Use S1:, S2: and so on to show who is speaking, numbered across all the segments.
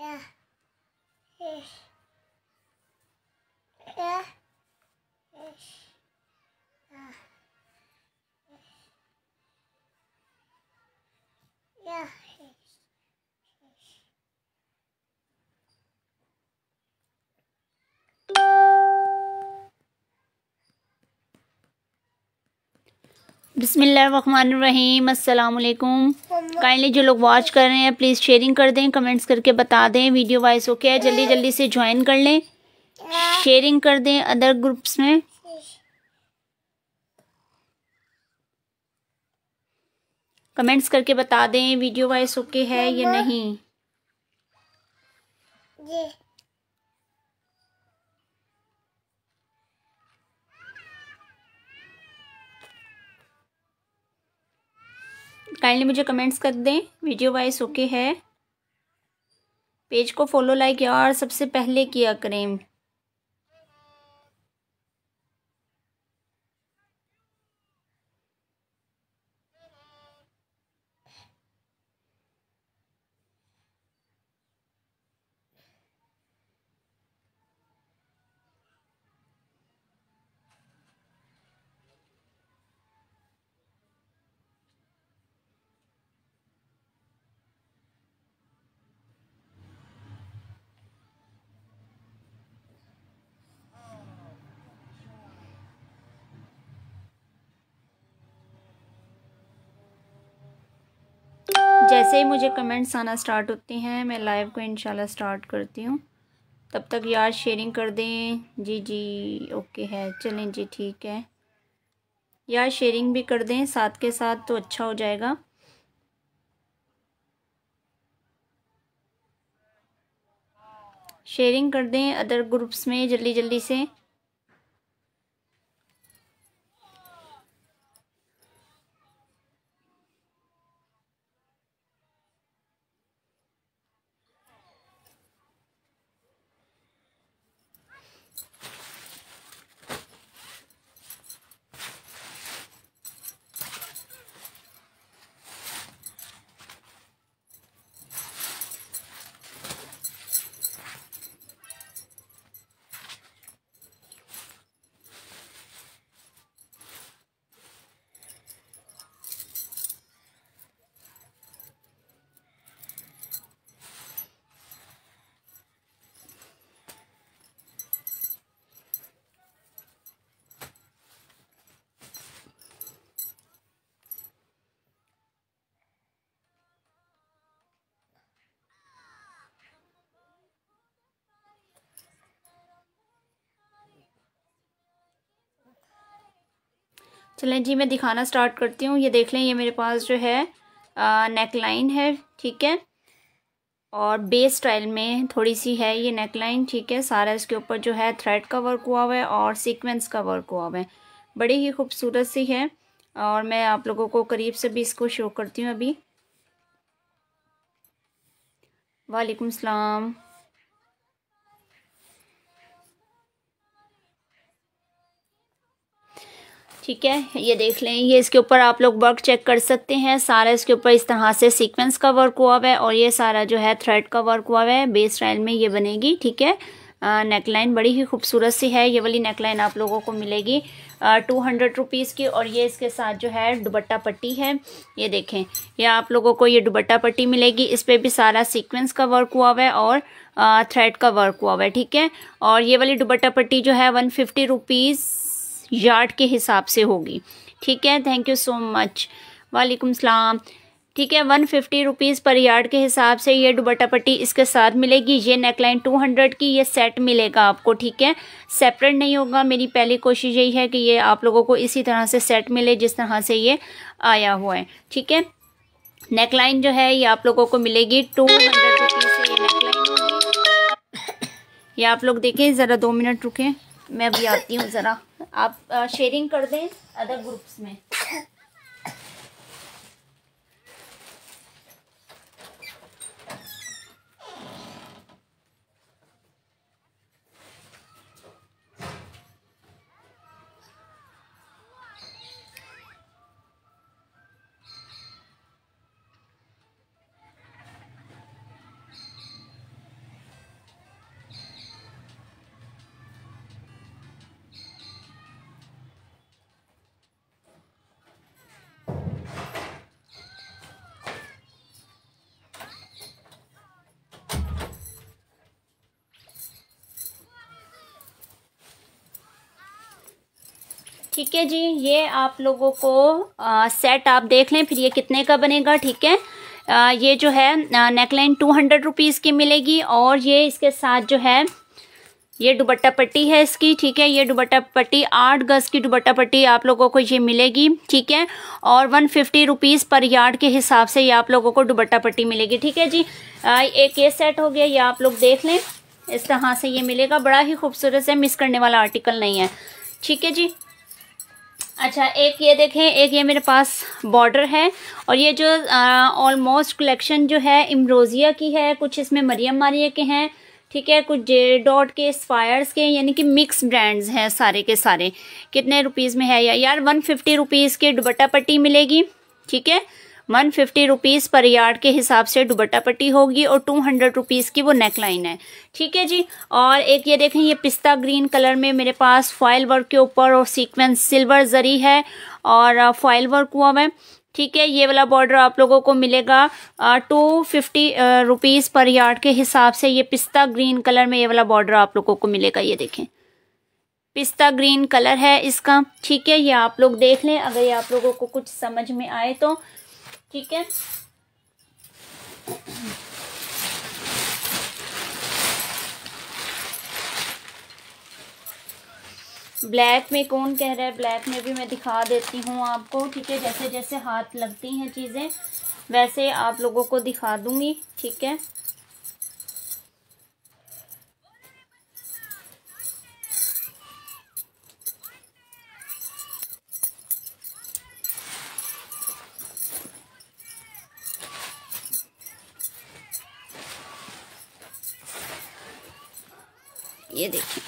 S1: Yeah. Yeah. Yeah. बसमिलकुम kindly जो लोग वॉच कर रहे हैं प्लीज़ शेयरिंग कर दें कमेंट्स करके बता दें वीडियो वाइस ओके है जल्दी जल्दी से ज्वाइन कर लें शेयरिंग कर दें अदर ग्रुप्स में कमेंट्स करके बता दें वीडियो वाइस ओके है या नहीं काइंडली मुझे कमेंट्स कर दें वीडियो वाइज ओके है पेज को फॉलो लाइक और सबसे पहले किया करें जैसे ही मुझे कमेंट्स आना स्टार्ट होते हैं मैं लाइव को इनशाला स्टार्ट करती हूँ तब तक यार शेयरिंग कर दें जी जी ओके है चलें जी ठीक है यार शेयरिंग भी कर दें साथ के साथ तो अच्छा हो जाएगा शेयरिंग कर दें अदर ग्रुप्स में जल्दी जल्दी से चलें जी मैं दिखाना स्टार्ट करती हूँ ये देख लें ये मेरे पास जो है नेक लाइन है ठीक है और बेस स्टाइल में थोड़ी सी है ये नेक लाइन ठीक है सारा इसके ऊपर जो है थ्रेड का वर्क हुआ हुआ है और सीक्वेंस का वर्क हुआ हुआ है बड़ी ही खूबसूरत सी है और मैं आप लोगों को करीब से भी इसको शो करती हूँ अभी वालेकुम सलाम ठीक है ये देख लें ये इसके ऊपर आप लोग वर्क चेक कर सकते हैं सारा इसके ऊपर इस तरह से सीक्वेंस का वर्क हुआ हुआ है और ये सारा जो है थ्रेड का वर्क हुआ हुआ है बेस स्टाइल में ये बनेगी ठीक है नेकलाइन बड़ी ही खूबसूरत सी है ये वाली नेकलाइन आप लोगों को मिलेगी टू हंड्रेड रुपीज़ की और ये इसके साथ जो है दुबट्टा पट्टी है ये देखें ये आप लोगों को ये दुबट्टा पट्टी मिलेगी इस पर भी सारा सीक्वेंस का वर्क हुआ हुआ है और थ्रेड का वर्क हुआ हुआ है ठीक है और ये वाली दुबट्टा पट्टी जो है वन फिफ्टी रुपीज़ यार्ड के हिसाब से होगी ठीक है थैंक यू सो मच वालेकुम सलाम ठीक है one fifty rupees per yard के हिसाब से ये दुबट्टा पट्टी इसके साथ मिलेगी ये नेकलाइन टू हंड्रेड की ये सेट मिलेगा आपको ठीक है सेपरेट नहीं होगा मेरी पहली कोशिश यही है कि ये आप लोगों को इसी तरह से सेट मिले जिस तरह से ये आया हुआ है ठीक है नेकलाइन जो है ये आप लोगों को मिलेगी टू हंड्रेड रुपीज़ से ये नेकलाइन ये आप लोग देखें ज़रा दो मिनट रुकें मैं अभी आती हूँ ज़रा आप शेयरिंग कर दें अदर ग्रुप्स में ठीक है जी ये आप लोगों को आ, सेट आप देख लें फिर ये कितने का बनेगा ठीक है आ, ये जो है नेकलाइन टू हंड्रेड रुपीज़ की मिलेगी और ये इसके साथ जो है ये दुबट्टा पट्टी है इसकी ठीक है ये दुबट्टा पट्टी आठ गज की दुबट्टा पट्टी आप लोगों को ये मिलेगी ठीक है और one fifty rupees per yard के हिसाब से ये आप लोगों को दुबट्टा पट्टी मिलेगी ठीक है जी आ, एक ये सेट हो गया ये आप लोग देख लें इस तरह से ये मिलेगा बड़ा ही खूबसूरत है मिस करने वाला आर्टिकल नहीं है ठीक है जी अच्छा एक ये देखें एक ये मेरे पास बॉर्डर है और ये जो ऑलमोस्ट कलेक्शन जो है इमरोज़िया की है कुछ इसमें मरियम मारिया के हैं ठीक है कुछ जे डॉट के स्पायर्स के यानी कि मिक्स ब्रांड्स हैं सारे के सारे कितने रुपीज़ में है या, यार वन फिफ्टी रुपीज़ के दुबट्टा पट्टी मिलेगी ठीक है one fifty rupees per yard के हिसाब से दुबट्टा पट्टी होगी और टू हंड्रेड रुपीज़ की वो नेकलाइन है ठीक है जी और एक ये देखें ये पिस्ता ग्रीन कलर में मेरे पास फॉयल वर्क के ऊपर और सीक्वेंस सिल्वर जरी है और फॉयल वर्क हुआ मैं ठीक है ये वाला बॉर्डर आप लोगों को मिलेगा two fifty rupees per yard के हिसाब से ये पिस्ता ग्रीन कलर में ये वाला बॉर्डर आप लोगों को मिलेगा ये देखें पिस्ता ग्रीन कलर है इसका ठीक है ये आप लोग देख लें अगर ये आप लोगों को कुछ समझ में आए तो ठीक है ब्लैक में कौन कह रहा है ब्लैक में भी मैं दिखा देती हूँ आपको ठीक है जैसे जैसे हाथ लगती हैं चीज़ें वैसे आप लोगों को दिखा दूंगी ठीक है ये देखिए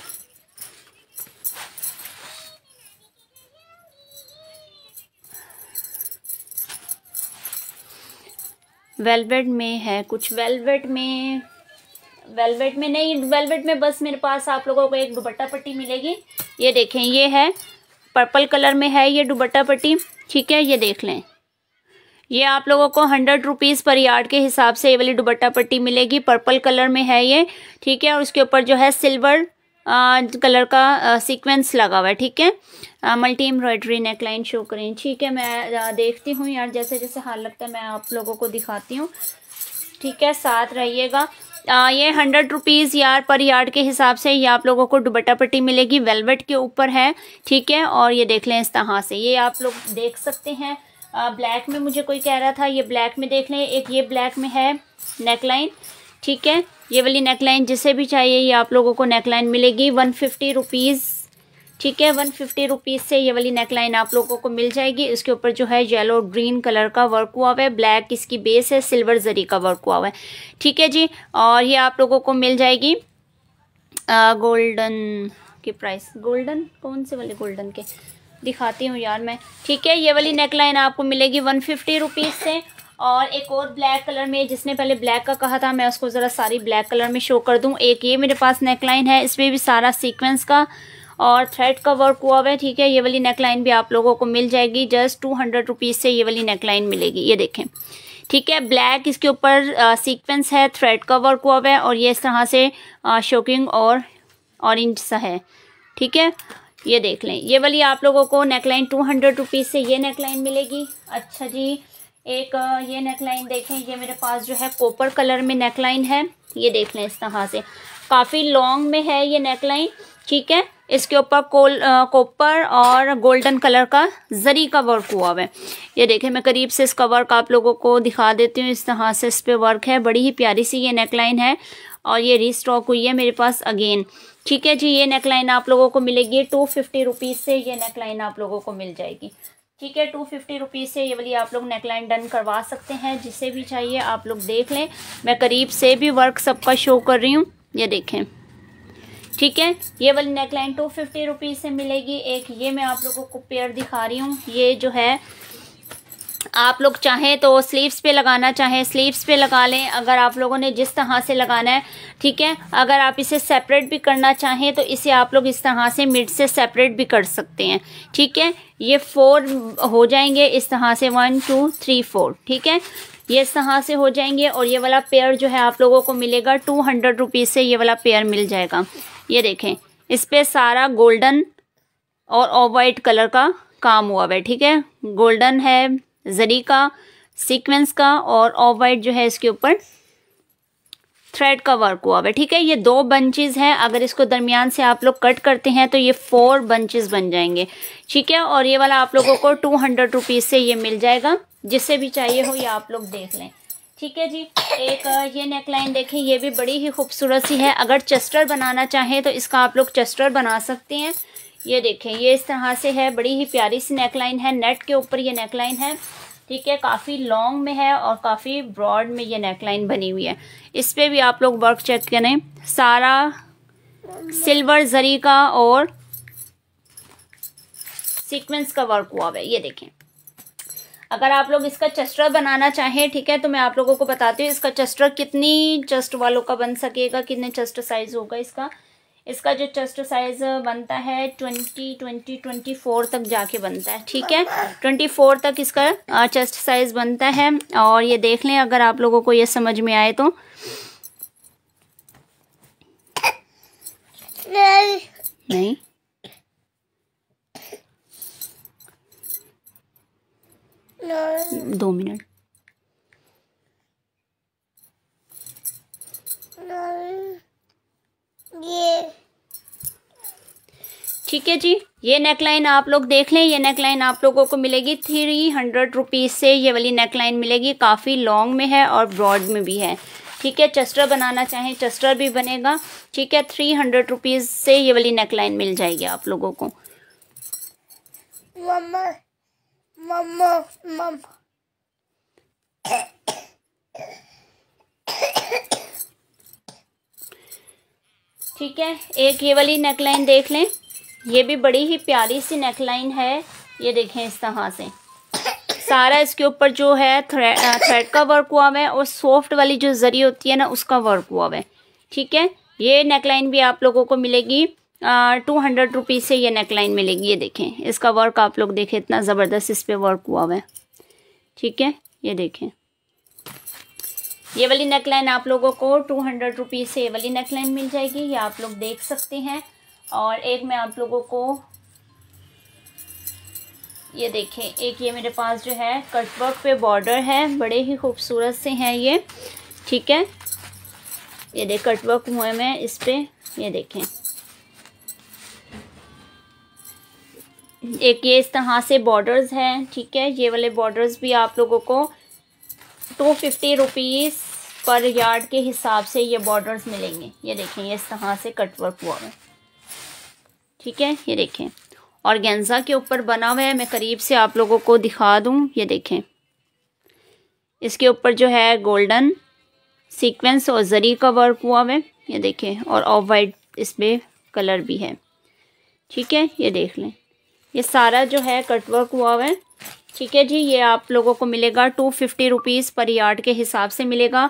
S1: वेलवेट में है कुछ वेलवेट में वेलवेट में नहीं वेलवेट में बस मेरे पास आप लोगों को एक दुबट्टा पट्टी मिलेगी ये देखें ये है पर्पल कलर में है ये दुबट्टा पट्टी ठीक है ये देख लें ये आप लोगों को हंड्रेड रुपीज़ पर यार्ड के हिसाब से ये वाली दुबट्टा पट्टी मिलेगी पर्पल कलर में है ये ठीक है और उसके ऊपर जो है सिल्वर कलर का सीक्वेंस लगा हुआ है ठीक है मल्टी एम्ब्रॉयडरी नेकलाइन शो करें ठीक है मैं देखती हूँ यार जैसे जैसे हाल लगता है मैं आप लोगों को दिखाती हूँ ठीक है साथ रहिएगा आ, ये हंड्रेड रुपीज़ यार पर यार्ड के हिसाब से ये आप लोगों को दुबट्टा पट्टी मिलेगी वेलवेट के ऊपर है ठीक है और ये देख लें इस तरह से ये आप लोग देख सकते हैं ब्लैक में मुझे कोई कह रहा था ये ब्लैक में देख लें एक ये ब्लैक में है नेकलाइन ठीक है ये वाली नेकलाइन जिसे भी चाहिए ये आप लोगों को नेकलाइन मिलेगी वन फिफ्टी रुपीज़ ठीक है वन फिफ्टी रुपीज़ से ये वाली नेकलाइन आप लोगों को मिल जाएगी इसके ऊपर जो है येलो ग्रीन कलर का वर्क हुआ हुआ है ब्लैक इसकी बेस है सिल्वर जरी का वर्क हुआ हुआ है ठीक है जी और ये आप लोगों को मिल जाएगी गोल्डन की प्राइस गोल्डन कौन से वाले गोल्डन के दिखाती हूँ यार मैं ठीक है ये वाली नेक लाइन आपको मिलेगी वन फिफ्टी रुपीज़ से और एक और ब्लैक कलर में जिसने पहले ब्लैक का कहा था मैं उसको ज़रा सारी ब्लैक कलर में शो कर दूँ एक ये मेरे पास नेक लाइन है इसमें भी सारा सीक्वेंस का और थ्रेड का वर्क हुआ हुआ है ठीक है ये वाली नेक लाइन भी आप लोगों को मिल जाएगी जस्ट टू हंड्रेड रुपीज़ से ये वाली नेक लाइन मिलेगी ये देखें ठीक है ब्लैक इसके ऊपर सीक्वेंस है थ्रेड का वर्क हुआ हुआ है और ये इस तरह से शोकिंग और ऑरेंज सा है ठीक है ये देख लें ये वाली आप लोगों को नेकलाइन टू हंड्रेड रुपीज़ से ये नेकलाइन मिलेगी अच्छा जी एक ये नेकलाइन देखें ये मेरे पास जो है कोपर कलर में नेकलाइन है ये देख लें इस तरह से काफ़ी लॉन्ग में है ये नेकलाइन ठीक है इसके ऊपर कोल कोपर और गोल्डन कलर का जरी का वर्क हुआ हुआ है ये देखें मैं करीब से इसका वर्क आप लोगों को दिखा देती हूँ इस तरह से इस पर वर्क है बड़ी ही प्यारी सी ये नेकलाइन है और ये रीस्टॉक हुई है मेरे पास अगेन ठीक है जी ये नेकलाइन आप लोगों को मिलेगी टू फिफ्टी रुपीज़ से ये नेकलाइन आप लोगों को मिल जाएगी ठीक है टू फिफ्टी रुपीज़ से ये वाली आप लोग नेकलाइन डन करवा सकते हैं जिसे भी चाहिए आप लोग देख लें मैं करीब से भी वर्क सबका शो कर रही हूँ ये देखें ठीक है ये वाली नेकलाइन टू फिफ्टी रुपीज़ से मिलेगी एक ये मैं आप लोगों को पेयर दिखा रही हूँ ये जो है आप लोग चाहें तो स्लीव्स पे लगाना चाहें स्लीव्स पे लगा लें अगर आप लोगों ने जिस तरह से लगाना है ठीक है अगर आप इसे सेपरेट भी करना चाहें तो इसे आप लोग इस तरह से मिड से सेपरेट भी कर सकते हैं ठीक है ये फोर हो जाएंगे इस तरह से वन टू थ्री फोर ठीक है ये इस तरह से हो जाएंगे और ये वाला पेयर जो है आप लोगों को मिलेगा टू हंड्रेड रुपीज़ से ये वाला पेयर मिल जाएगा ये देखें इस पर सारा गोल्डन और ऑफ वाइट कलर का काम हुआ है ठीक है गोल्डन है जरी का सीक्वेंस का और ऑफ जो है इसके ऊपर थ्रेड का वर्क हुआ है ठीक है ये दो बंचेज हैं अगर इसको दरमियान से आप लोग कट करते हैं तो ये फोर बंचेज बन जाएंगे ठीक है और ये वाला आप लोगों को टू हंड्रेड रुपीज़ से ये मिल जाएगा जिससे भी चाहिए हो ये आप लोग देख लें ठीक है जी एक ये नेकलाइन देखें ये भी बड़ी ही खूबसूरत सी है अगर चस्टर बनाना चाहें तो इसका आप लोग चस्टर बना सकते हैं ये देखें ये इस तरह से है बड़ी ही प्यारी सी नेकलाइन है नेट के ऊपर ये नेकलाइन है ठीक है काफ़ी लॉन्ग में है और काफ़ी ब्रॉड में ये नेकलाइन बनी हुई है इस पर भी आप लोग वर्क चेक करें सारा सिल्वर जरी का और सीक्वेंस का वर्क हुआ हुआ है ये देखें अगर आप लोग इसका चस्टर बनाना चाहें ठीक है तो मैं आप लोगों को बताती हूँ इसका चस्टर कितनी चस्ट वालों का बन सकेगा कितने चस्ट साइज होगा इसका इसका जो चेस्ट साइज बनता है ट्वेंटी ट्वेंटी ट्वेंटी फोर तक जाके बनता है ठीक है ट्वेंटी फोर तक इसका चेस्ट साइज बनता है और ये देख लें अगर आप लोगों को ये समझ में आए तो नहीं, नहीं। दो मिनट ठीक है जी ये नेकलाइन आप लोग देख लें ये नेकलाइन आप लोगों को मिलेगी थ्री हंड्रेड रुपीज़ से ये वाली नेकलाइन मिलेगी काफ़ी लॉन्ग में है और ब्रॉड में भी है ठीक है चस्टर बनाना चाहें चस्टर भी बनेगा ठीक है थ्री हंड्रेड रुपीज़ से ये वाली नेकलाइन मिल जाएगी आप लोगों को मम्मा मम्मा मम्मा ठीक है एक ये वाली नेकलाइन देख लें ये भी बड़ी ही प्यारी सी नेकलाइन है ये देखें इस तरह से सारा इसके ऊपर जो है थ्रेड थ्रेड का वर्क हुआ हुआ है और सॉफ्ट वाली जो जरी होती है ना उसका वर्क हुआ हुआ है ठीक है ये नेकलाइन भी आप लोगों को मिलेगी टू हंड्रेड रुपीज़ से ये नेकलाइन मिलेगी ये देखें इसका वर्क आप लोग देखें इतना ज़बरदस्त इस पर वर्क हुआ हुआ है ठीक है ये देखें ये वाली नेकलाइन आप लोगों को टू हंड्रेड रुपीज़ से ये वाली नेकलाइन मिल जाएगी ये आप लोग देख सकते हैं और एक मैं आप लोगों को ये देखें एक ये मेरे पास जो है कटवर्क पे बॉर्डर है बड़े ही खूबसूरत से हैं ये ठीक है ये देख कटवर्क हुए मैं इस पर ये देखें एक ये इस तरह से बॉर्डर्स हैं ठीक है ये वाले बॉर्डर्स भी आप लोगों को two fifty rupees per yard के हिसाब से ये बॉर्डर्स मिलेंगे ये देखें ये इस तरह से कट वर्क हुआ है ठीक है ये देखें और गेंजा के ऊपर बना हुआ है मैं करीब से आप लोगों को दिखा दूँ ये देखें इसके ऊपर जो है गोल्डन सीक्वेंस और जरी का वर्क हुआ है ये देखें और ऑफ वाइट इसमें कलर भी है ठीक है ये देख लें ये सारा जो है कटवर्क हुआ हुआ है ठीक है जी ये आप लोगों को मिलेगा two fifty rupees per yard के हिसाब से मिलेगा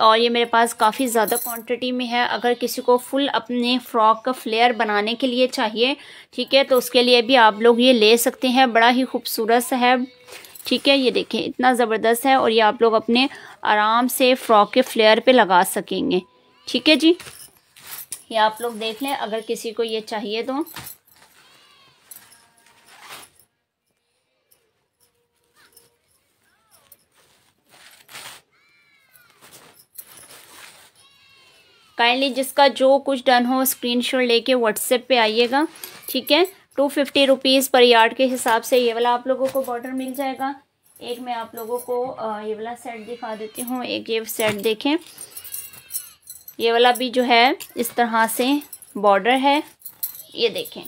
S1: और ये मेरे पास काफ़ी ज़्यादा क्वांटिटी में है अगर किसी को फुल अपने फ्रॉक का फ्लेयर बनाने के लिए चाहिए ठीक है तो उसके लिए भी आप लोग ये ले सकते हैं बड़ा ही खूबसूरत सा है ठीक है ये देखें इतना ज़बरदस्त है और ये आप लोग अपने आराम से फ्रॉक के फ्लेयर पर लगा सकेंगे ठीक है जी ये आप लोग देख लें अगर किसी को ये चाहिए तो काइंडली जिसका जो कुछ डन हो स्क्रीनशॉट लेके व्हाट्सएप पे आइएगा ठीक है two fifty rupees per yard के हिसाब से ये वाला आप लोगों को बॉर्डर मिल जाएगा एक मैं आप लोगों को ये वाला सेट दिखा देती हूँ एक ये सेट देखें ये वाला भी जो है इस तरह से बॉर्डर है ये देखें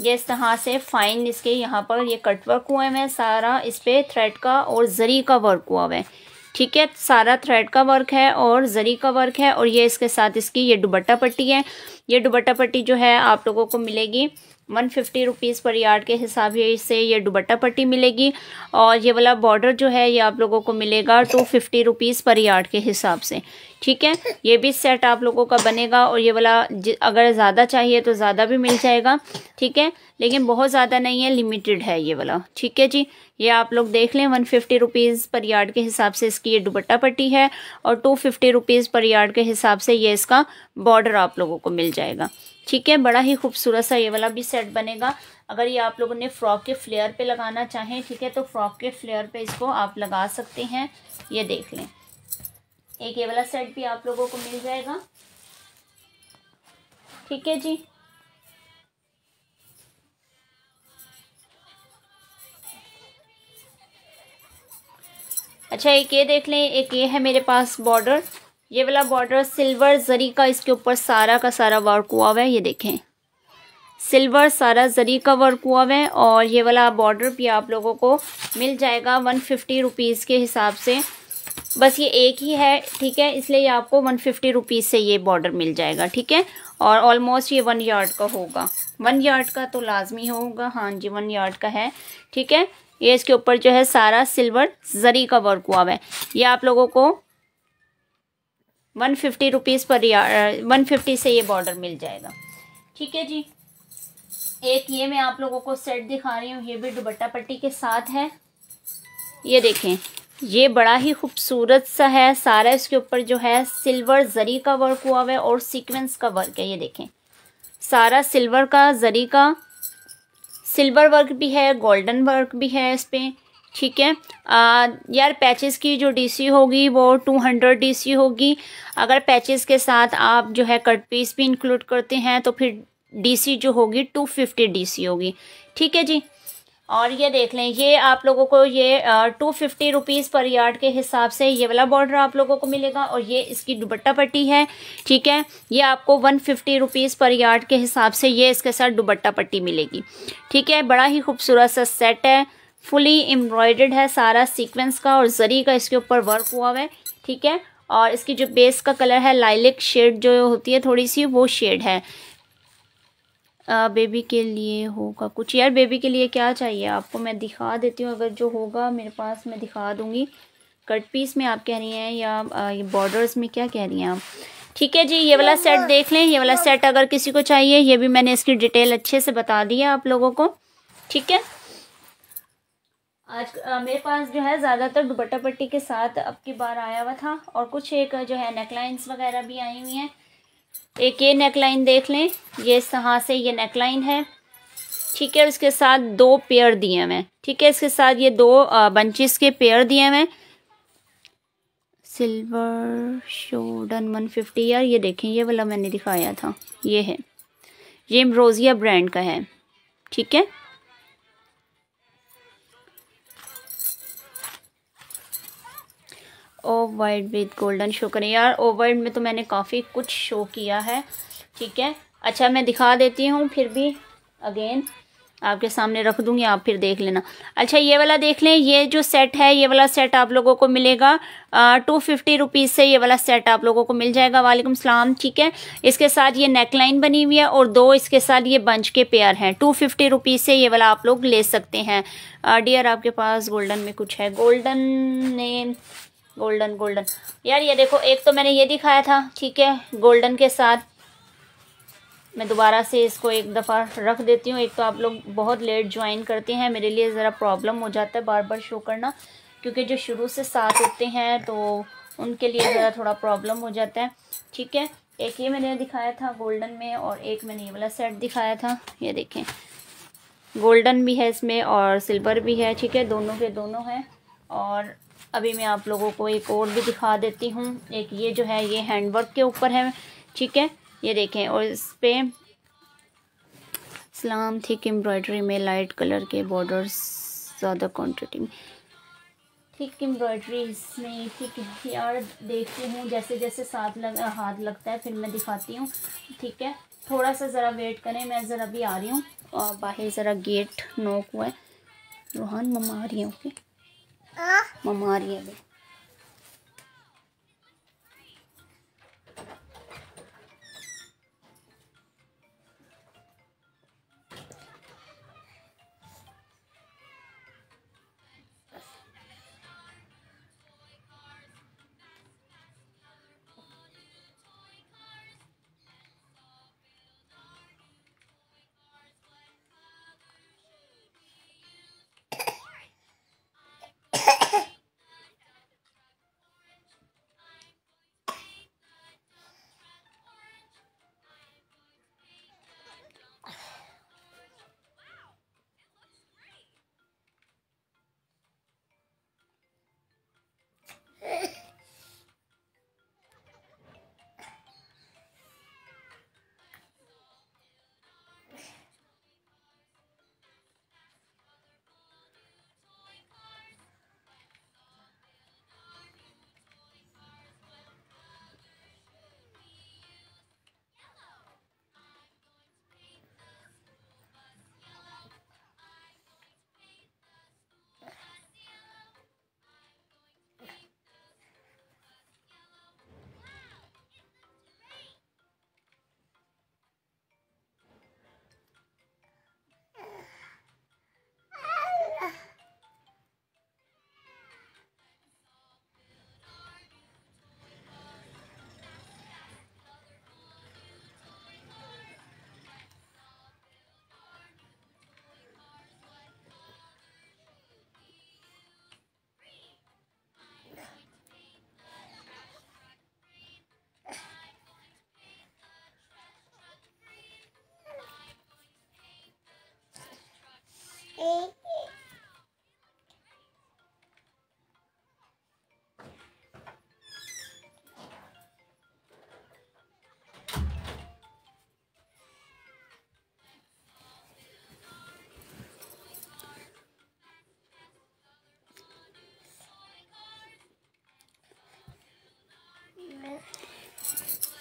S1: ये इस तरह से फाइन इसके यहाँ पर ये कट वर्क हुआ है सारा इस पर थ्रेड का और जरी का वर्क हुआ हुआ है ठीक है सारा थ्रेड का वर्क है और जरी का वर्क है और ये इसके साथ इसकी ये दुबट्टा पट्टी है ये दुबट्टा पट्टी जो है आप लोगों को मिलेगी one fifty rupees per yard के हिसाब से ये दुबट्टा पट्टी मिलेगी और ये वाला बॉर्डर जो है ये आप लोगों को मिलेगा two fifty rupees per yard के हिसाब से ठीक है ये भी सेट आप लोगों का बनेगा और ये वाला अगर ज़्यादा चाहिए तो ज़्यादा भी मिल जाएगा ठीक है लेकिन बहुत ज़्यादा नहीं है लिमिटेड है ये वाला ठीक है जी ये आप लोग देख लें one fifty rupees per yard के हिसाब से इसकी ये दुबट्टा पट्टी है और two fifty rupees per yard के हिसाब से ये इसका बॉर्डर आप लोगों को मिल जाएगा ठीक है बड़ा ही खूबसूरत सा ये वाला भी सेट बनेगा अगर ये आप लोगों ने फ्रॉक के फ्लेयर पे लगाना चाहें ठीक है तो फ्रॉक के फ्लेयर पे इसको आप लगा सकते हैं ये देख लें एक ये वाला सेट भी आप लोगों को मिल जाएगा ठीक है जी अच्छा एक ये देख लें एक ये है मेरे पास बॉर्डर ये वाला बॉर्डर सिल्वर जरी का इसके ऊपर सारा का सारा वर्क हुआ हुआ है ये देखें सिल्वर सारा जरी का वर्क हुआ हुआ है और ये वाला बॉर्डर भी आप लोगों को मिल जाएगा वन फिफ्टी रुपीज़ के हिसाब से बस ये एक ही है ठीक है इसलिए ये आपको वन फिफ्टी रुपीज़ से ये बॉर्डर मिल जाएगा ठीक है और ऑलमोस्ट ये वन यार्ड का होगा वन यार्ड का तो लाजमी होगा हाँ जी वन यार्ड का है ठीक है ये इसके ऊपर जो है सारा सिल्वर जरी का वर्क हुआ हुआ है ये आप लोगों को वन फिफ्टी रुपीज़ पर वन फिफ्टी से ये बॉर्डर मिल जाएगा ठीक है जी एक ये मैं आप लोगों को सेट दिखा रही हूँ ये भी दुबट्टा पट्टी के साथ है ये देखें ये बड़ा ही खूबसूरत सा है सारा इसके ऊपर जो है सिल्वर जरी का वर्क हुआ हुआ है और सीक्वेंस का वर्क है ये देखें सारा सिल्वर का जरी का सिल्वर वर्क भी है गोल्डन वर्क भी है इस पर ठीक है आ, यार पैचेस की जो डीसी होगी वो 200 डीसी होगी अगर पैचेस के साथ आप जो है कट पीस भी इंक्लूड करते हैं तो फिर डीसी जो होगी 250 डीसी होगी ठीक है जी और ये देख लें ये आप लोगों को ये two fifty rupees per yard के हिसाब से ये वाला बॉर्डर आप लोगों को मिलेगा और ये इसकी दुबट्टा पट्टी है ठीक है ये आपको one fifty rupees per yard के हिसाब से ये इसके साथ दुबट्टा पट्टी मिलेगी ठीक है बड़ा ही खूबसूरत सा सेट है फुली एम्ब्रॉयडेड है सारा सीक्वेंस का और जरी का इसके ऊपर वर्क हुआ हुआ है ठीक है और इसकी जो बेस का कलर है लाइलिक शेड जो होती है थोड़ी सी वो शेड है आ, बेबी के लिए होगा कुछ यार बेबी के लिए क्या चाहिए आपको मैं दिखा देती हूँ अगर जो होगा मेरे पास मैं दिखा दूँगी कट पीस में आप कह रही हैं या बॉर्डर्स में क्या कह रही हैं आप ठीक है जी ये वाला सेट देख लें ये वाला सेट अगर किसी को चाहिए ये भी मैंने इसकी डिटेल अच्छे से बता दी है आप लोगों को ठीक है आज आ, मेरे पास जो है ज़्यादातर दुपट्टा पट्टी के साथ अब की बार आया हुआ था और कुछ एक जो है नेकलाइंस वगैरह भी आई हुई हैं एक ये नेकलाइन देख लें ये यहाँ से ये नेकलाइन है ठीक है उसके साथ दो पेयर दिए हुए हैं ठीक है इसके साथ ये दो बंचिस के पेयर दिए हुए हैं सिल्वर शोडन वन फिफ्टी यार ये देखें ये वाला मैंने दिखाया था ये है ये रोज़िया ब्रांड का है ठीक है over wide with golden show करें यार ओवर में तो मैंने काफ़ी कुछ शो किया है ठीक है अच्छा मैं दिखा देती हूँ फिर भी अगेन आपके सामने रख दूंगी आप फिर देख लेना अच्छा ये वाला देख लें ये जो सेट है ये वाला सेट आप लोगों को मिलेगा टू फिफ्टी रुपीज़ से ये वाला सेट आप लोगों को मिल जाएगा वालेकुम सलाम ठीक है इसके साथ ये नेकलाइन बनी हुई है और दो इसके साथ ये बंच के पेयर हैं टू फिफ्टी रुपीज़ से ये वाला आप लोग ले सकते हैं डियर आपके पास गोल्डन में कुछ है गोल्डन ने गोल्डन गोल्डन यार ये देखो एक तो मैंने ये दिखाया था ठीक है गोल्डन के साथ मैं दोबारा से इसको एक दफ़ा रख देती हूँ एक तो आप लोग बहुत लेट ज्वाइन करते हैं मेरे लिए ज़रा प्रॉब्लम हो जाता है बार बार शो करना क्योंकि जो शुरू से साथ होते हैं तो उनके लिए ज़रा थोड़ा प्रॉब्लम हो जाता है ठीक है एक ये मैंने दिखाया था गोल्डन में और एक मैंने ये वाला सेट दिखाया था ये देखें गोल्डन भी है इसमें और सिल्वर भी है ठीक है दोनों के दोनों हैं और अभी मैं आप लोगों को एक और भी दिखा देती हूँ एक ये जो है ये हैंडवर्क के ऊपर है ठीक है ये देखें और इस पर सलाम थिक एम्ब्रॉयडरी में लाइट कलर के बॉर्डर ज़्यादा क्वान्टिटी में थिक एम्ब्रॉयडरी इसमें ठीक है यार देखती हूँ जैसे जैसे साथ लग हाथ लगता है फिर मैं दिखाती हूँ ठीक है थोड़ा सा ज़रा वेट करें मैं ज़रा अभी आ रही हूँ और बाहर ज़रा गेट नोक हुआ है रूहान ममा आ रही हूँ ओके हाँ। मम्मा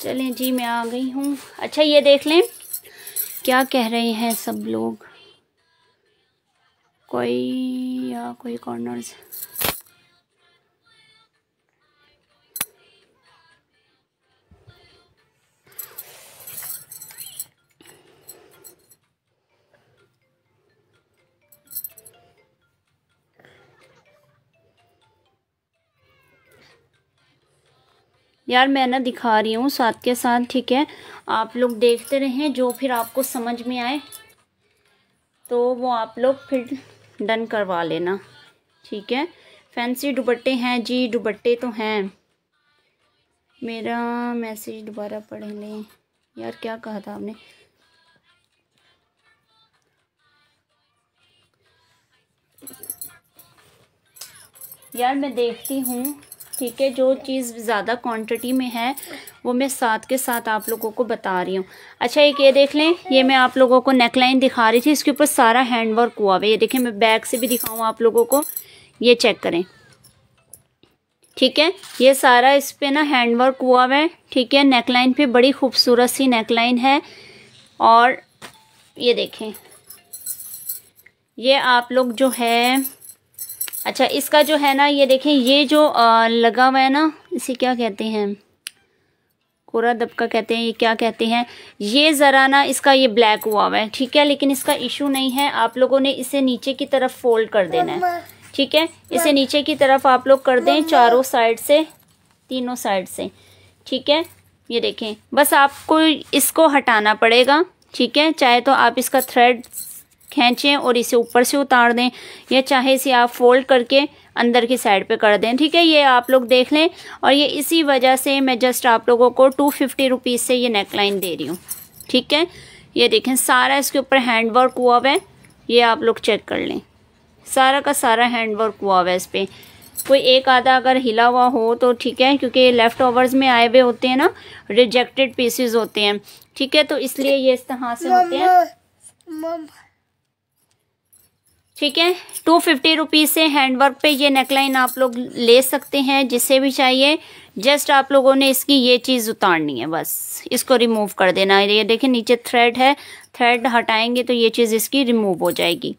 S1: चलें जी मैं आ गई हूँ अच्छा ये देख लें क्या कह रहे हैं सब लोग कोई या कोई कॉर्नर्स यार मैं ना दिखा रही हूँ साथ के साथ ठीक है आप लोग देखते रहें जो फिर आपको समझ में आए तो वो आप लोग फिर डन करवा लेना ठीक है फैंसी दुबट्टे हैं जी दुबट्टे तो हैं मेरा मैसेज दोबारा पढ़ लें यार क्या कहा था आपने यार मैं देखती हूँ ठीक है जो चीज़ ज़्यादा क्वांटिटी में है वो मैं साथ के साथ आप लोगों को बता रही हूँ अच्छा एक ये देख लें ये मैं आप लोगों को नेकलाइन दिखा रही थी इसके ऊपर सारा हैंड वर्क हुआ हुआ ये देखें मैं बैग से भी दिखाऊँ आप लोगों को ये चेक करें ठीक है ये सारा इस पर ना हैंड वर्क हुआ हुआ है ठीक है नेकलाइन पर बड़ी खूबसूरत सी नेकलाइन है और ये देखें ये आप लोग जो है अच्छा इसका जो है ना ये देखें ये जो आ, लगा हुआ है ना इसे क्या कहते हैं कोरा दबका कहते हैं ये क्या कहते हैं ये ज़रा ना इसका ये ब्लैक हुआ हुआ है ठीक है लेकिन इसका इशू नहीं है आप लोगों ने इसे नीचे की तरफ फोल्ड कर देना है ठीक है इसे नीचे की तरफ आप लोग कर दें चारों साइड से तीनों साइड से ठीक है ये देखें बस आपको इसको हटाना पड़ेगा ठीक है चाहे तो आप इसका थ्रेड खींचें और इसे ऊपर से उतार दें या चाहे इसे आप फोल्ड करके अंदर की साइड पे कर दें ठीक है ये आप लोग देख लें और ये इसी वजह से मैं जस्ट आप लोगों को टू फिफ्टी रुपीज़ से ये नेकलाइन दे रही हूँ ठीक है ये देखें सारा इसके ऊपर हैंड वर्क हुआ हुआ है ये आप लोग चेक कर लें सारा का सारा हैंड वर्क हुआ हुआ है इस पर कोई एक आधा अगर हिला हुआ हो तो ठीक है क्योंकि लेफ़्ट ओवर्स में आए हुए होते हैं ना रिजेक्टेड पीसेज होते हैं ठीक है तो इसलिए ये इस तरह से होते हैं ठीक है टू फिफ्टी रुपीज़ से हैंडवर्क पे ये नेकलाइन आप लोग ले सकते हैं जिसे भी चाहिए जस्ट आप लोगों ने इसकी ये चीज़ उतारनी है बस इसको रिमूव कर देना है ये देखिए नीचे थ्रेड है थ्रेड हटाएंगे तो ये चीज़ इसकी रिमूव हो जाएगी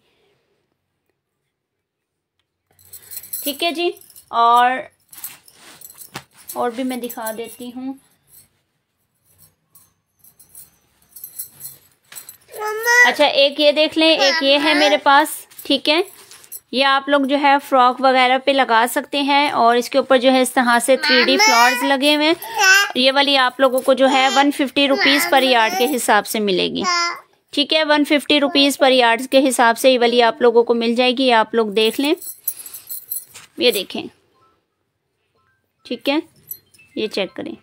S1: ठीक है जी और और भी मैं दिखा देती हूँ अच्छा एक ये देख लें एक ये है मेरे पास ठीक है ये आप लोग जो है फ्रॉक वगैरह पे लगा सकते हैं और इसके ऊपर जो है इस तरह से थ्री डी फ्लॉर्स लगे हुए हैं ये वाली आप लोगों को जो है one fifty rupees per yard के हिसाब से मिलेगी ठीक है one fifty rupees per yard के हिसाब से ये वाली आप लोगों को मिल जाएगी ये आप लोग देख लें ये देखें ठीक है ये चेक करें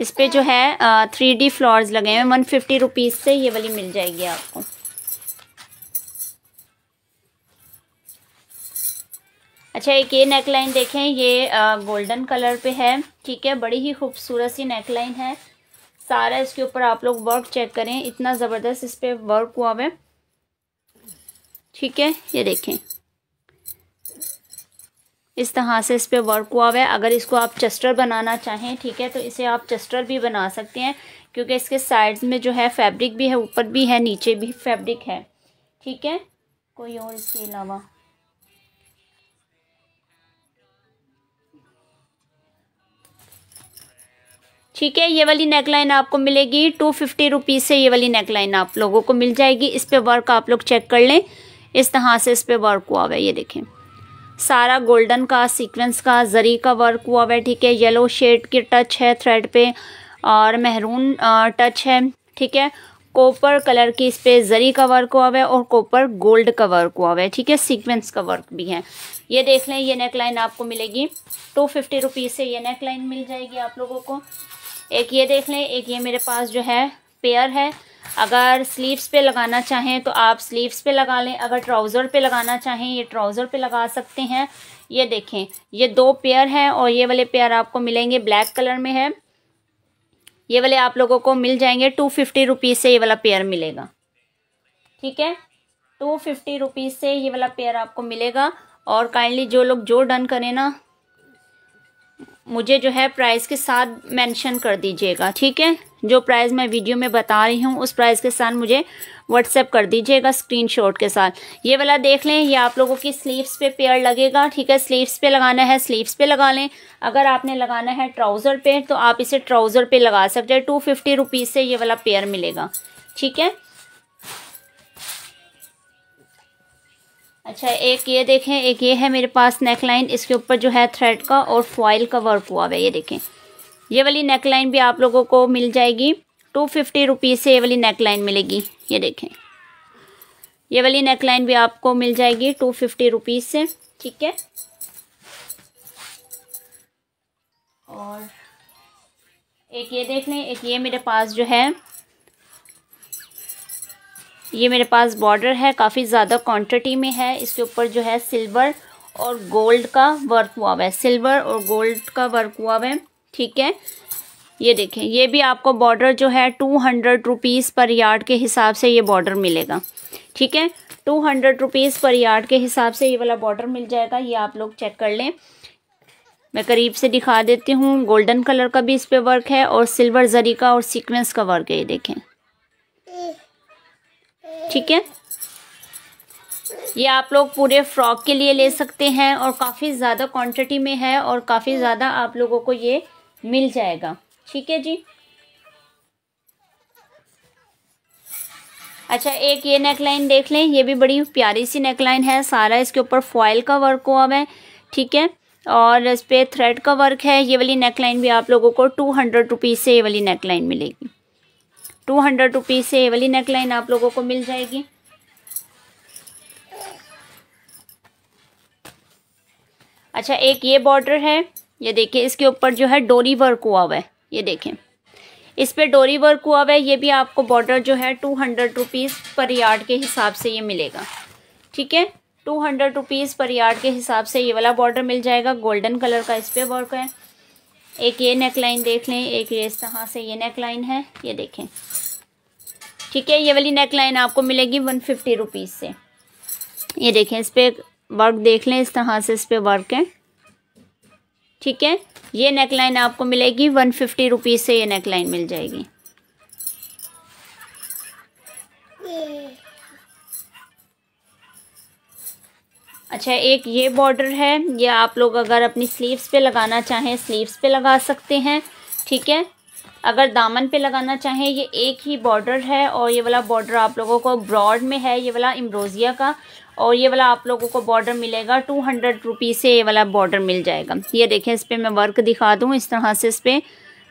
S1: इस पर जो है थ्री डी फ्लॉर्स लगे हुए हैं वन फिफ्टी रुपीज़ से ये वाली मिल जाएगी आपको अच्छा एक ये नेक लाइन देखें ये गोल्डन कलर पे है ठीक है बड़ी ही खूबसूरत सी नेक लाइन है सारा इसके ऊपर आप लोग वर्क चेक करें इतना ज़बरदस्त इस पर वर्क हुआ हुआ ठीक है ये देखें इस तरह से इस पर वर्क हुआ हुआ है अगर इसको आप चस्टर बनाना चाहें ठीक है तो इसे आप चस्टर भी बना सकते हैं क्योंकि इसके साइड्स में जो है फैब्रिक भी है ऊपर भी है नीचे भी फैब्रिक है ठीक है कोई और इसके अलावा ठीक है ये वाली नेकलाइन आपको मिलेगी टू फिफ्टी रुपीज़ से ये वाली नेकलाइन आप लोगों को मिल जाएगी इस पर वर्क आप लोग चेक कर लें इस तरह से इस पर वर्क हुआ हुआ है ये देखें सारा गोल्डन का सीक्वेंस का जरी का वर्क हुआ हुआ है ठीक है येलो शेड की टच है थ्रेड पे और महरून टच है ठीक है कॉपर कलर की इस पर जरी का वर्क हुआ हुआ है और कॉपर गोल्ड का वर्क हुआ हुआ है ठीक है सीक्वेंस का वर्क भी है ये देख लें ये नेकलाइन आपको मिलेगी टू फिफ्टी रुपीज़ से ये नेकलाइन मिल जाएगी आप लोगों को एक ये देख लें एक ये मेरे पास जो है पेयर है अगर स्लीव्स पे लगाना चाहें तो आप स्लीव्स पे लगा लें अगर ट्राउज़र पे लगाना चाहें ये ट्राउज़र पे लगा सकते हैं ये देखें ये दो पेयर हैं और ये वाले पेयर आपको मिलेंगे ब्लैक कलर में है ये वाले आप लोगों को मिल जाएंगे टू फिफ्टी रुपीज़ से ये वाला पेयर मिलेगा ठीक है टू फिफ्टी रुपीज़ से ये वाला पेयर आपको मिलेगा और काइंडली जो लोग जो डन करें ना मुझे जो है प्राइस के साथ मेंशन कर दीजिएगा ठीक है जो प्राइस मैं वीडियो में बता रही हूँ उस प्राइस के साथ मुझे व्हाट्सएप कर दीजिएगा स्क्रीनशॉट के साथ ये वाला देख लें ये आप लोगों की स्लीव्स पे पेयर लगेगा ठीक है स्लीव्स पे लगाना है स्लीव्स पे लगा लें अगर आपने लगाना है ट्राउज़र पे तो आप इसे ट्राउज़र पे लगा सकते हैं टू फिफ्टी रुपीज़ से ये वाला पेयर मिलेगा ठीक है अच्छा एक ये देखें एक ये है मेरे पास नेक लाइन इसके ऊपर जो है थ्रेड का और फॉइल का वर्क हुआ हुआ है ये देखें ये वाली नेक लाइन भी आप लोगों को मिल जाएगी टू फिफ्टी रुपीज़ से ये वाली नेक लाइन मिलेगी ये देखें ये वाली नेक लाइन भी आपको मिल जाएगी टू फिफ्टी रुपीज़ से ठीक है और एक ये देख लें एक ये मेरे पास जो है ये मेरे पास बॉर्डर है काफ़ी ज़्यादा क्वांटिटी में है इसके ऊपर जो है सिल्वर और गोल्ड का वर्क हुआ हुआ है सिल्वर और गोल्ड का वर्क हुआ हुआ है ठीक है ये देखें ये भी आपको बॉर्डर जो है two hundred rupees per yard के हिसाब से ये बॉर्डर मिलेगा ठीक है two hundred rupees per yard के हिसाब से ये वाला बॉर्डर मिल जाएगा ये आप लोग चेक कर लें मैं करीब से दिखा देती हूँ गोल्डन कलर का भी इस पर वर्क है और सिल्वर जरी का और सीक्वेंस का वर्क है ये देखें ठीक है ये आप लोग पूरे फ्रॉक के लिए ले सकते हैं और काफ़ी ज़्यादा क्वांटिटी में है और काफ़ी ज़्यादा आप लोगों को ये मिल जाएगा ठीक है जी अच्छा एक ये नेकलाइन देख लें ये भी बड़ी प्यारी सी नेकलाइन है सारा इसके ऊपर फॉयल का वर्क हुआ है ठीक है और इस पर थ्रेड का वर्क है ये वाली नेकलाइन भी आप लोगों को टू हंड्रेड रुपीज़ से ये वाली नेकलाइन मिलेगी टू हंड्रेड रुपीज़ से वाली नेक लाइन आप लोगों को मिल जाएगी अच्छा एक ये बॉर्डर है ये देखिए इसके ऊपर जो है डोरी वर्क हुआ हुआ है ये देखें इस पर डोरी वर्क हुआ हुआ है ये भी आपको बॉर्डर जो है two hundred rupees per yard के हिसाब से ये मिलेगा ठीक है two hundred rupees per yard के हिसाब से ये वाला बॉर्डर मिल जाएगा गोल्डन कलर का इस पर वर्क है एक ये नेक लाइन देख लें एक ये इस तरह से ये नेक लाइन है ये देखें ठीक है ये वाली नेक लाइन आपको मिलेगी वन फिफ्टी रुपीज़ से ये देखें इस पर वर्क देख लें इस तरह से इस पर वर्क है ठीक है ये नेक लाइन आपको मिलेगी वन फिफ्टी रुपीज़ से ये नेक लाइन मिल जाएगी अच्छा एक ये बॉर्डर है ये आप लोग अगर अपनी स्लीव्स पे लगाना चाहें स्लीव्स पे लगा सकते हैं ठीक है अगर दामन पे लगाना चाहें ये एक ही बॉर्डर है और ये वाला बॉर्डर आप लोगों को ब्रॉड में है ये वाला इम्रोज़िया का और ये वाला आप लोगों को बॉर्डर मिलेगा टू हंड्रेड रुपीज़ से ये वाला बॉर्डर मिल जाएगा ये देखें इस पर मैं वर्क दिखा दूँ इस तरह से इस पर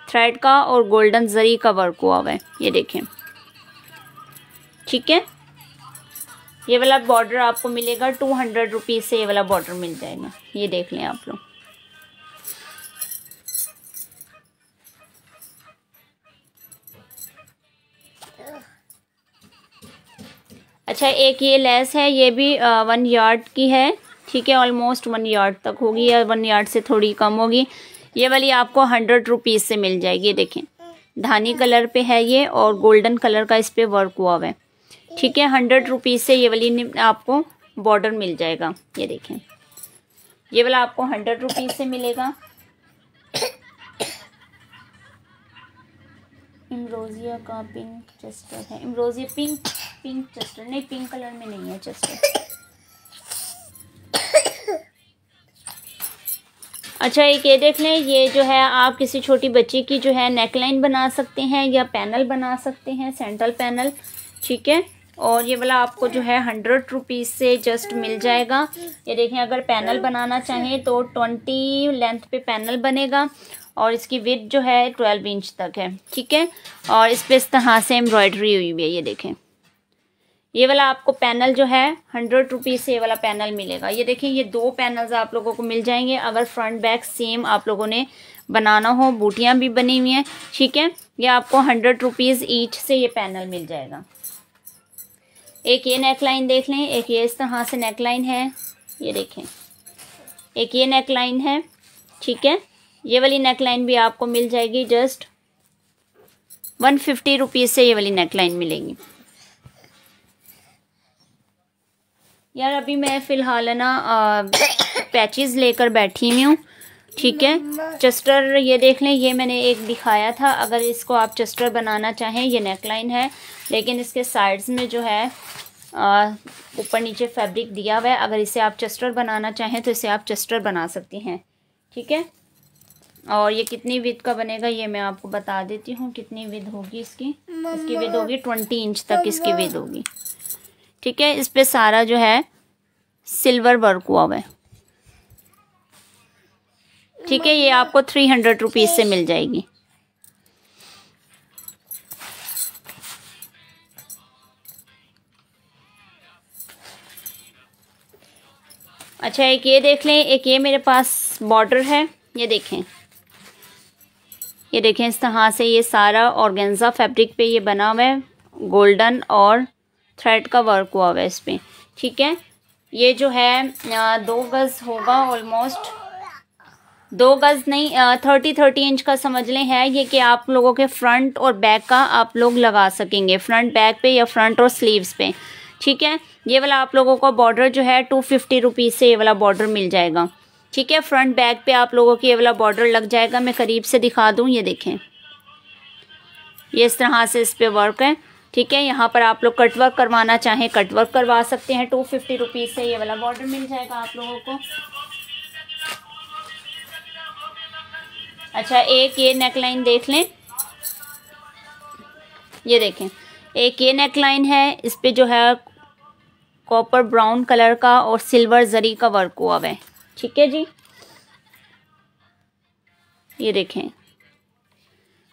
S1: थ्रेड का और गोल्डन जरी का वर्क हुआ हुआ है ये देखें ठीक है ये वाला बॉर्डर आपको मिलेगा टू हंड्रेड रुपीज़ से ये वाला बॉर्डर मिल जाएगा ये देख लें आप लोग अच्छा एक ये लेस है ये भी आ, वन यार्ड की है ठीक है ऑलमोस्ट वन यार्ड तक होगी या वन यार्ड से थोड़ी कम होगी ये वाली आपको हंड्रेड रुपीज़ से मिल जाएगी ये देखें धानी कलर पे है ये और गोल्डन कलर का इस पर वर्क हुआ हुआ है ठीक है हंड्रेड रुपीज़ से ये वाली आपको बॉर्डर मिल जाएगा ये देखें ये वाला आपको हंड्रेड रुपीज़ से मिलेगा इमरोजिया का पिंक चेस्टर है इमरोजिया पिंक पिंक चेस्टर नहीं पिंक कलर में नहीं है चेस्टर अच्छा एक ये देख लें ये जो है आप किसी छोटी बच्ची की जो है नेकलाइन बना सकते हैं या पैनल बना सकते हैं सेंट्रल पैनल ठीक है और ये वाला आपको जो है हंड्रेड रुपीज़ से जस्ट मिल जाएगा ये देखें अगर पैनल बनाना चाहें तो ट्वेंटी लेंथ पे पैनल बनेगा और इसकी विथ जो है ट्वेल्व इंच तक है ठीक है और इस पर इस तरह से एम्ब्रॉयडरी हुई हुई है ये देखें ये वाला आपको पैनल जो है हंड्रेड रुपीज़ से ये वाला पैनल मिलेगा ये देखें ये दो पैनल्स आप लोगों को मिल जाएंगे अगर फ्रंट बैक सेम आप लोगों ने बनाना हो बूटियाँ भी बनी हुई हैं ठीक है ये आपको हंड्रेड रुपीज़ ईच से ये पैनल मिल जाएगा एक ये नेक लाइन देख लें एक ये इस तरह से नेक लाइन है ये देखें एक ये नेक लाइन है ठीक है ये वाली नेक लाइन भी आपको मिल जाएगी जस्ट वन फिफ्टी रुपीज़ से ये वाली नेक लाइन मिलेगी यार अभी मैं फ़िलहाल है ना पैचेस लेकर बैठी हुई हूँ ठीक है चस्टर ये देख लें ये मैंने एक दिखाया था अगर इसको आप चस्टर बनाना चाहें ये नेकलाइन है लेकिन इसके साइड्स में जो है ऊपर नीचे फैब्रिक दिया हुआ है अगर इसे आप चस्टर बनाना चाहें तो इसे आप चस्टर बना सकती हैं ठीक है और ये कितनी विद का बनेगा ये मैं आपको बता देती हूँ कितनी विद होगी इसकी इसकी विद होगी ट्वेंटी इंच तक इसकी विद होगी ठीक है इस पर सारा जो है सिल्वर वर्क हुआ हुआ है ठीक है ये आपको थ्री हंड्रेड रुपीज़ से मिल जाएगी अच्छा एक ये देख लें एक ये मेरे पास बॉर्डर है ये देखें ये देखें इस तरह से ये सारा ऑर्गेन्जा फैब्रिक पे ये बना हुआ है गोल्डन और थ्रेड का वर्क हुआ हुआ है इस पर ठीक है ये जो है दो गज़ होगा ऑलमोस्ट दो गज़ नहीं थर्टी थर्टी इंच का समझ लें है ये कि आप लोगों के फ्रंट और बैक का आप लोग लगा सकेंगे फ्रंट बैक पे या फ्रंट और स्लीव्स पे ठीक है ये वाला आप लोगों का बॉर्डर जो है टू फिफ्टी रुपीज़ से ये वाला बॉर्डर मिल जाएगा ठीक है फ्रंट बैक पे आप लोगों की ये वाला बॉर्डर लग जाएगा मैं करीब से दिखा दूँ ये देखें ये इस तरह से इस पर वर्क है ठीक है यहाँ पर आप लोग कटवर्क करवाना चाहें कटवर्क करवा सकते हैं टू फिफ्टी रुपीज़ से ये वाला बॉर्डर मिल जाएगा आप लोगों को अच्छा एक ये नेक लाइन देख लें ये देखें एक ये नेक लाइन है इस पर जो है कॉपर ब्राउन कलर का और सिल्वर जरी का वर्क हुआ है ठीक है जी ये देखें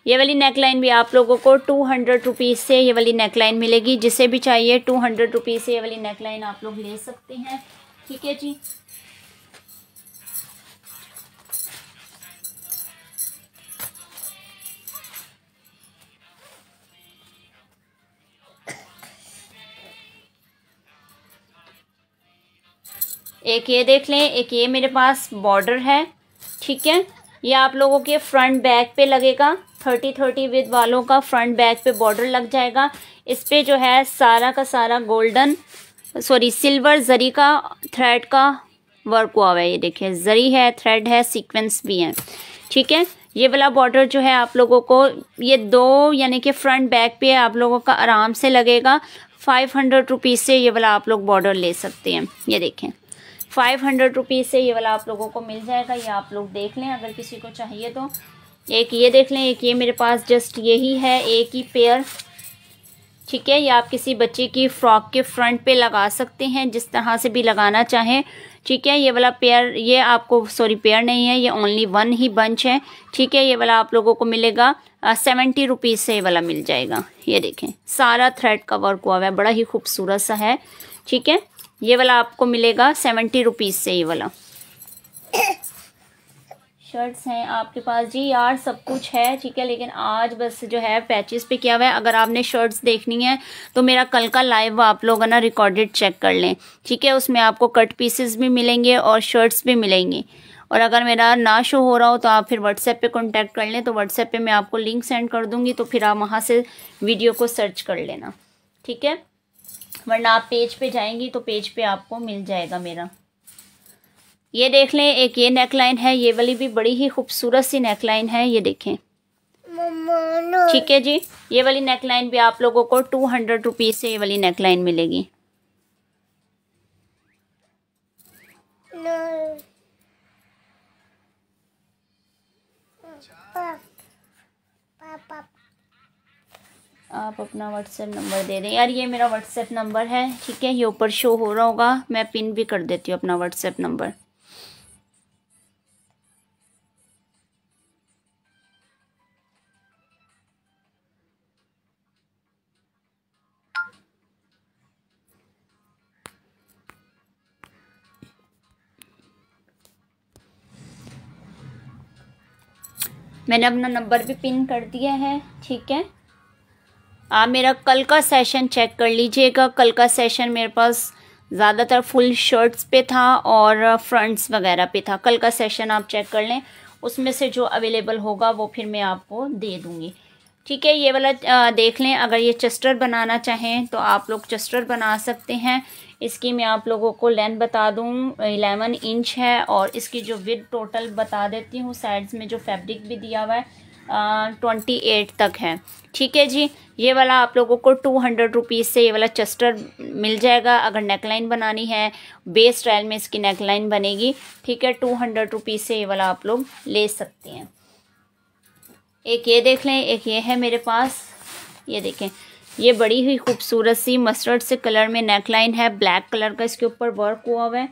S1: ये वाली नेक लाइन भी आप लोगों को टू हंड्रेड रुपीज़ से ये वाली नेक लाइन मिलेगी जिसे भी चाहिए टू हंड्रेड रुपीज़ से ये वाली नेक लाइन आप लोग ले सकते हैं ठीक है जी एक ये देख लें एक ये मेरे पास बॉर्डर है ठीक है ये आप लोगों के फ्रंट बैक पे लगेगा थर्टी थर्टी विद वालों का फ्रंट बैक पे बॉर्डर लग जाएगा इस पर जो है सारा का सारा गोल्डन सॉरी सिल्वर जरी का थ्रेड का वर्क हुआ हुआ है ये देखिए जरी है थ्रेड है सीक्वेंस भी है ठीक है ये वाला बॉर्डर जो है आप लोगों को ये दो यानी कि फ्रंट बैक पे आप लोगों का आराम से लगेगा फाइव हंड्रेड रुपीज़ से ये वाला आप लोग बॉर्डर ले सकते हैं ये देखें फाइव हंड्रेड रुपीज़ से ये वाला आप लोगों को मिल जाएगा ये आप लोग देख लें अगर किसी को चाहिए तो एक ये देख लें एक ये मेरे पास जस्ट यही है एक ही पेयर ठीक है ये आप किसी बच्चे की फ्रॉक के फ्रंट पे लगा सकते हैं जिस तरह से भी लगाना चाहें ठीक है ये वाला पेयर ये आपको सॉरी पेयर नहीं है ये ओनली वन ही बंच है ठीक है ये वाला आप लोगों को मिलेगा सेवेंटी रुपीज़ से ये वाला मिल जाएगा ये देखें सारा थ्रेड का वर्क हुआ हुआ है बड़ा ही खूबसूरत सा है ठीक है ये वाला आपको मिलेगा सेवेंटी रुपीज़ से ये वाला शर्ट्स हैं आपके पास जी यार सब कुछ है ठीक है लेकिन आज बस जो है पैचेस पे किया हुआ है अगर आपने शर्ट्स देखनी है तो मेरा कल का लाइव आप लोग ना रिकॉर्डेड चेक कर लें ठीक है उसमें आपको कट पीसेस भी मिलेंगे और शर्ट्स भी मिलेंगे और अगर मेरा ना शो हो रहा हो तो आप फिर व्हाट्सएप पे कॉन्टैक्ट कर लें तो व्हाट्सएप पर मैं आपको लिंक सेंड कर दूँगी तो फिर आप वहाँ से वीडियो को सर्च कर लेना ठीक है वरना आप पेज पे जाएंगी तो पेज पे आपको मिल जाएगा मेरा ये देख लें एक ये नेकलाइन है ये वाली भी बड़ी ही खूबसूरत सी नेकलाइन है ये देखें ठीक है जी ये वाली नेकलाइन भी आप लोगों को टू हंड्रेड रुपीज़ से ये वाली नेकलाइन मिलेगी आप अपना व्हाट्सएप नंबर दे दें यार ये मेरा व्हाट्सएप नंबर है ठीक है ये ऊपर शो हो रहा होगा मैं पिन भी कर देती हूँ अपना व्हाट्सएप नंबर मैंने अपना नंबर भी पिन कर दिया है ठीक है आप मेरा कल का सेशन चेक कर लीजिएगा कल का सेशन मेरे पास ज़्यादातर फुल शर्ट्स पे था और फ्रंट्स uh, वगैरह पे था कल का सेशन आप चेक कर लें उसमें से जो अवेलेबल होगा वो फिर मैं आपको दे दूँगी ठीक है ये वाला uh, देख लें अगर ये चस्टर बनाना चाहें तो आप लोग चस्टर बना सकते हैं इसकी मैं आप लोगों को लेंथ बता दूं एलेवन इंच है और इसकी जो विद टोटल बता देती हूँ साइड्स में जो फैब्रिक भी दिया हुआ है ट्वेंटी एट तक है ठीक है जी ये वाला आप लोगों को टू हंड्रेड रुपीज़ से ये वाला चस्टर मिल जाएगा अगर नेकलाइन बनानी है बेस स्टाइल में इसकी नेकलाइन बनेगी ठीक है टू हंड्रेड रुपीज़ से ये वाला आप लोग ले सकते हैं एक ये देख लें एक ये है मेरे पास ये देखें ये बड़ी ही खूबसूरत सी मस्टर्ड से कलर में नेकलाइन है ब्लैक कलर का इसके ऊपर वर्क हुआ हुआ है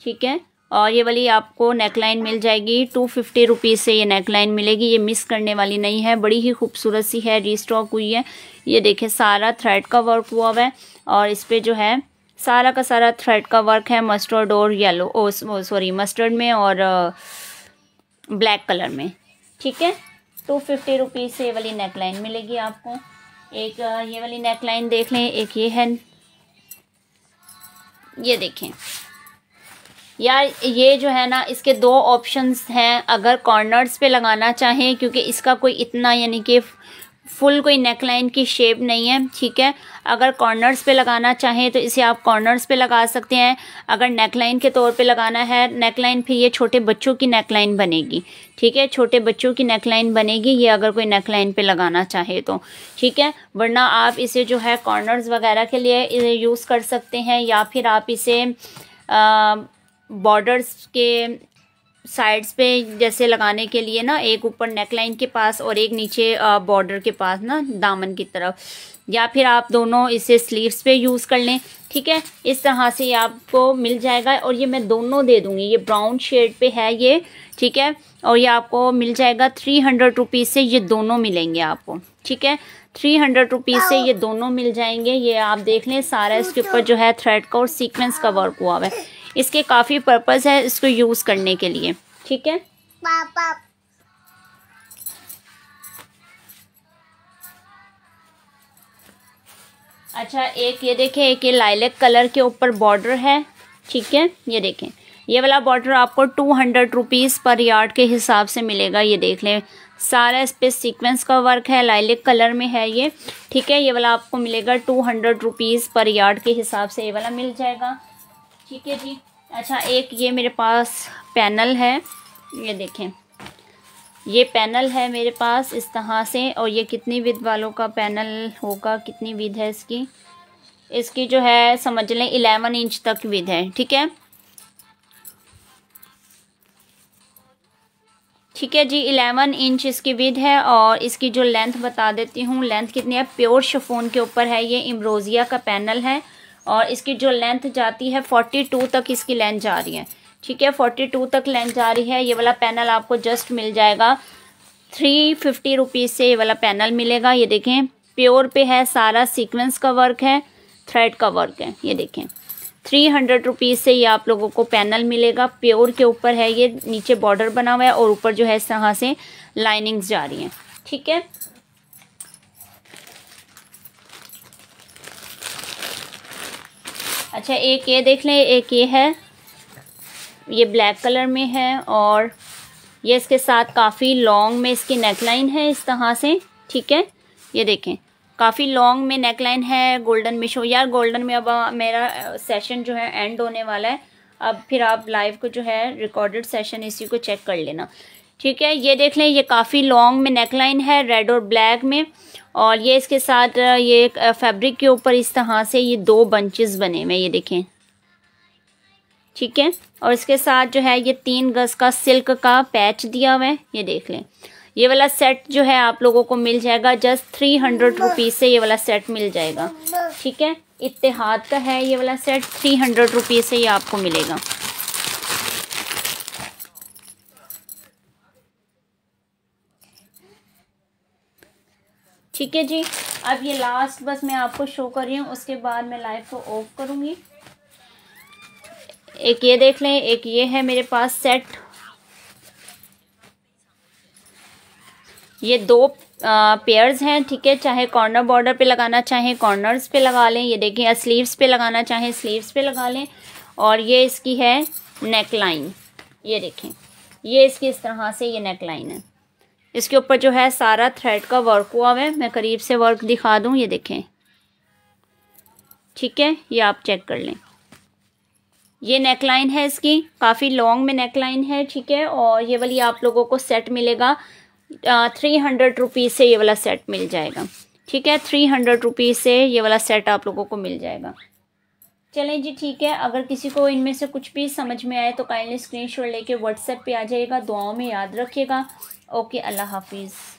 S1: ठीक है और ये वाली आपको नेकलाइन मिल जाएगी टू फिफ्टी रुपीज़ से ये नेकलाइन मिलेगी ये मिस करने वाली नहीं है बड़ी ही खूबसूरत सी है रीस्टॉक हुई है ये देखें सारा थ्रेड का वर्क हुआ हुआ है और इस पर जो है सारा का सारा थ्रेड का वर्क है मस्टर्ड और येलो ओ सॉरी मस्टर्ड में और ब्लैक कलर में ठीक है टू फिफ्टी रुपीज़ से ये वाली नेकलाइन मिलेगी आपको एक ये वाली नेकलाइन देख लें एक ये है ये देखें यार ये जो है ना इसके दो ऑप्शंस हैं अगर कॉर्नर्स पे लगाना चाहें क्योंकि इसका कोई इतना यानी कि फुल कोई नेक लाइन की शेप नहीं है ठीक है अगर कॉर्नर्स पे लगाना चाहें तो इसे आप कॉर्नर्स पे लगा सकते हैं अगर नेक लाइन के तौर पे लगाना है नेक लाइन फिर ये छोटे बच्चों की नेक लाइन बनेगी ठीक है छोटे बच्चों की नेक लाइन बनेगी ये अगर कोई नेक लाइन पे लगाना चाहे तो ठीक है वरना आप इसे जो है कॉर्नर्स वगैरह के लिए यूज़ कर सकते हैं या फिर आप इसे आ, बॉर्डर्स के साइड्स पे जैसे लगाने के लिए ना एक ऊपर नेकलाइन के पास और एक नीचे बॉर्डर के पास ना दामन की तरफ या फिर आप दोनों इसे स्लीव्स पे यूज़ कर लें ठीक है इस तरह से ये आपको मिल जाएगा और ये मैं दोनों दे दूँगी ये ब्राउन शेड पे है ये ठीक है और ये आपको मिल जाएगा थ्री हंड्रेड रुपीज़ से ये दोनों मिलेंगे आपको ठीक है थ्री हंड्रेड रुपीज़ से ये दोनों मिल जाएंगे ये आप देख लें सारा इसके ऊपर जो है थ्रेड का और सीक्वेंस का वर्क हुआ हुआ है इसके काफ़ी पर्पज़ है इसको यूज़ करने के लिए ठीक है पापा अच्छा एक ये देखें एक ये लाइलेक कलर के ऊपर बॉर्डर है ठीक है ये देखें ये वाला बॉर्डर आपको two hundred rupees per yard के हिसाब से मिलेगा ये देख लें सारा इस पर सीक्वेंस का वर्क है लाइलेक कलर में है ये ठीक है ये वाला आपको मिलेगा two hundred rupees per yard के हिसाब से ये वाला मिल जाएगा ठीक है जी अच्छा एक ये मेरे पास पैनल है ये देखें ये पैनल है मेरे पास इस तरह से और ये कितनी विध वालों का पैनल होगा कितनी विध है इसकी इसकी जो है समझ लें इलेवन इंच तक विध है ठीक है ठीक है जी इलेवन इंच इसकी विध है और इसकी जो लेंथ बता देती हूँ लेंथ कितनी है प्योर शफोन के ऊपर है ये इम्रोज़िया का पैनल है और इसकी जो लेंथ जाती है फोर्टी टू तक इसकी लेंथ जा रही है ठीक है फोर्टी टू तक लेंथ जा रही है ये वाला पैनल आपको जस्ट मिल जाएगा थ्री फिफ्टी रुपीज़ से ये वाला पैनल मिलेगा ये देखें प्योर पे है सारा सीक्वेंस का वर्क है थ्रेड का वर्क है ये देखें थ्री हंड्रेड रुपीज़ से ये आप लोगों को पैनल मिलेगा प्योर के ऊपर है ये नीचे बॉर्डर बना हुआ है और ऊपर जो है इस तरह से लाइनिंग्स जा रही हैं ठीक है अच्छा एक ये देख लें एक ये है ये ब्लैक कलर में है और ये इसके साथ काफ़ी लॉन्ग में इसकी नेकलाइन है इस तरह से ठीक है ये देखें काफ़ी लॉन्ग में नेकलाइन है गोल्डन मिशो यार गोल्डन में अब मेरा सेशन जो है एंड होने वाला है अब फिर आप लाइव को जो है रिकॉर्डेड सेशन इसी को चेक कर लेना ठीक है ये देख लें ये काफ़ी लॉन्ग में नेकलाइन है रेड और ब्लैक में और ये इसके साथ ये फैब्रिक के ऊपर इस तरह से ये दो बंचेस बने हुए ये देखें ठीक है और इसके साथ जो है ये तीन गज का सिल्क का पैच दिया हुआ है ये देख लें ये वाला सेट जो है आप लोगों को मिल जाएगा जस्ट थ्री हंड्रेड रुपीज़ से ये वाला सेट मिल जाएगा ठीक है इतिहाद का है ये वाला सेट थ्री हंड्रेड रुपीज़ से ये आपको मिलेगा ठीक है जी अब ये लास्ट बस मैं आपको शो कर रही हूँ उसके बाद मैं लाइट को ऑफ करूँगी एक ये देख लें एक ये है मेरे पास सेट ये दो पेयर्स हैं ठीक है चाहे कॉर्नर बॉर्डर पे लगाना चाहे कॉर्नर्स पे लगा लें ये देखें स्लीव्स पे लगाना चाहे स्लीव्स पे लगा लें और ये इसकी है नेक लाइन ये देखें ये इसकी इस तरह से ये नेक लाइन है इसके ऊपर जो है सारा थ्रेड का वर्क हुआ है मैं करीब से वर्क दिखा दूँ ये देखें ठीक है ये आप चेक कर लें ये नेक लाइन है इसकी काफ़ी लॉन्ग में नेक लाइन है ठीक है और ये वाली आप लोगों को सेट मिलेगा थ्री हंड्रेड रुपीज़ से ये वाला सेट मिल जाएगा ठीक है थ्री हंड्रेड रुपीज़ से ये वाला सेट आप लोगों को मिल जाएगा चलें जी ठीक है अगर किसी को इनमें से कुछ भी समझ में आए तो काइंडली स्क्रीनशॉट लेके व्हाट्सएप पे आ जाइएगा दुआओं में याद रखिएगा ओके अल्लाह हाफिज़